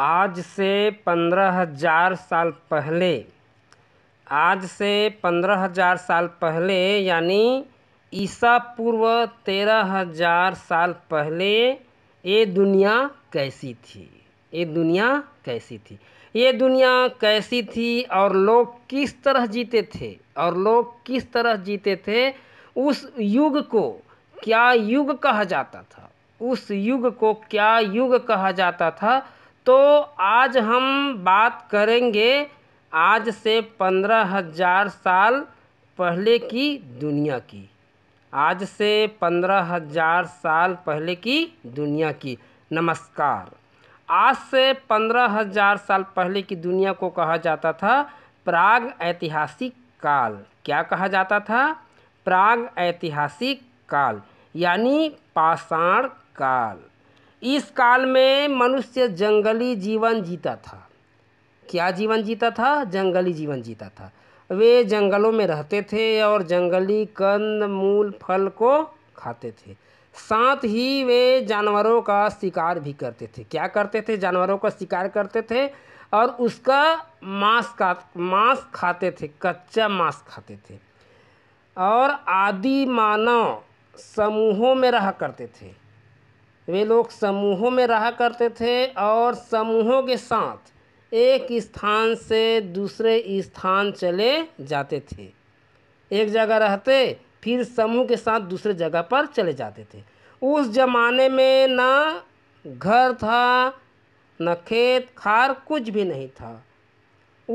आज से पंद्रह हज़ार साल पहले आज से पंद्रह हज़ार साल पहले यानी ईसा पूर्व तेरह हज़ार साल पहले ये दुनिया कैसी थी ये दुनिया कैसी थी ये दुनिया कैसी थी और लोग किस तरह जीते थे और लोग किस तरह जीते थे उस युग को क्या युग कहा जाता था उस युग को क्या युग कहा जाता था तो आज हम बात करेंगे आज से पंद्रह हज़ार साल पहले की दुनिया की आज से पंद्रह हज़ार साल पहले की दुनिया की नमस्कार आज से पंद्रह हज़ार साल पहले की दुनिया को कहा जाता था प्राग ऐतिहासिक काल क्या कहा जाता था प्राग ऐतिहासिक काल यानी पाषाण काल इस काल में मनुष्य जंगली जीवन जीता था क्या जीवन जीता था जंगली जीवन जीता था वे जंगलों में रहते थे और जंगली कंद मूल फल को खाते थे साथ ही वे जानवरों का शिकार भी करते थे क्या करते थे जानवरों का शिकार करते थे और उसका मांस का मांस खाते थे कच्चा मांस खाते थे और आदि मानव समूहों में रहा करते थे वे लोग समूहों में रहा करते थे और समूहों के साथ एक स्थान से दूसरे स्थान चले जाते थे एक जगह रहते फिर समूह के साथ दूसरे जगह पर चले जाते थे उस जमाने में ना घर था न खेत खार कुछ भी नहीं था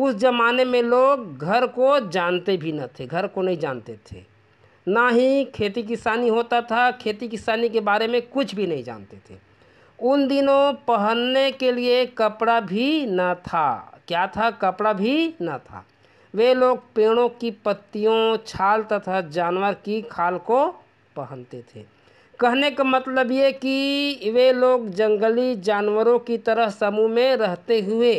उस जमाने में लोग घर को जानते भी न थे घर को नहीं जानते थे ना ही खेती किसानी होता था खेती किसानी के बारे में कुछ भी नहीं जानते थे उन दिनों पहनने के लिए कपड़ा भी न था क्या था कपड़ा भी न था वे लोग पेड़ों की पत्तियों छाल तथा जानवर की खाल को पहनते थे कहने का मतलब ये कि वे लोग जंगली जानवरों की तरह समूह में रहते हुए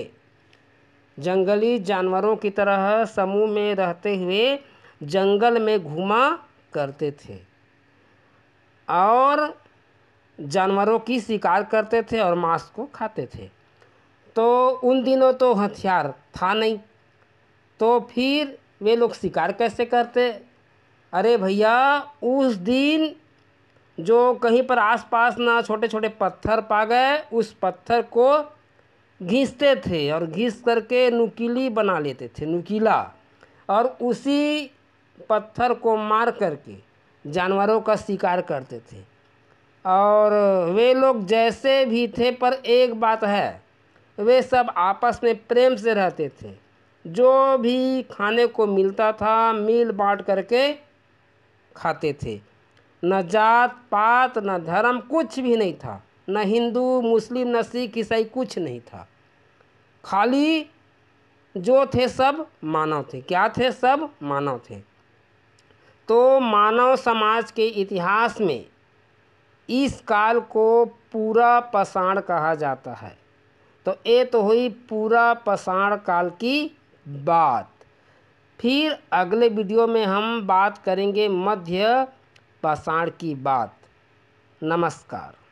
जंगली जानवरों की तरह समूह में रहते हुए जंगल में घुमा करते थे और जानवरों की शिकार करते थे और मांस को खाते थे तो उन दिनों तो हथियार था नहीं तो फिर वे लोग शिकार कैसे करते अरे भैया उस दिन जो कहीं पर आसपास ना छोटे छोटे पत्थर पा गए उस पत्थर को घिसते थे और घिस करके नुकीली बना लेते थे नुकीला और उसी पत्थर को मार करके जानवरों का शिकार करते थे और वे लोग जैसे भी थे पर एक बात है वे सब आपस में प्रेम से रहते थे जो भी खाने को मिलता था मिल बांट करके खाते थे न जात पात न धर्म कुछ भी नहीं था न हिंदू मुस्लिम न सिख ईसाई कुछ नहीं था खाली जो थे सब मानव थे क्या थे सब मानव थे तो मानव समाज के इतिहास में इस काल को पूरा पषाण कहा जाता है तो ये तो हुई पूरा पषाण काल की बात फिर अगले वीडियो में हम बात करेंगे मध्य पषाण की बात नमस्कार